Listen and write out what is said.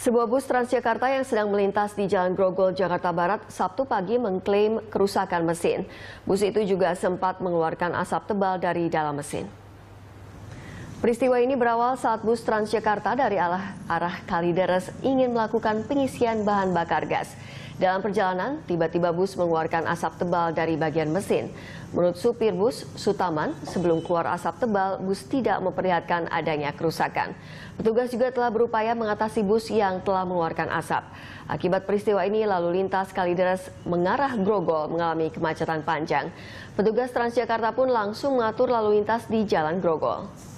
Sebuah bus Transjakarta yang sedang melintas di Jalan Grogol, Jakarta Barat, Sabtu pagi mengklaim kerusakan mesin. Bus itu juga sempat mengeluarkan asap tebal dari dalam mesin. Peristiwa ini berawal saat bus Transjakarta dari arah, arah Kalideres ingin melakukan pengisian bahan bakar gas. Dalam perjalanan, tiba-tiba bus mengeluarkan asap tebal dari bagian mesin. Menurut supir bus, Sutaman, sebelum keluar asap tebal, bus tidak memperlihatkan adanya kerusakan. Petugas juga telah berupaya mengatasi bus yang telah mengeluarkan asap. Akibat peristiwa ini, lalu lintas Kalideres mengarah Grogol mengalami kemacetan panjang. Petugas Transjakarta pun langsung mengatur lalu lintas di Jalan Grogol.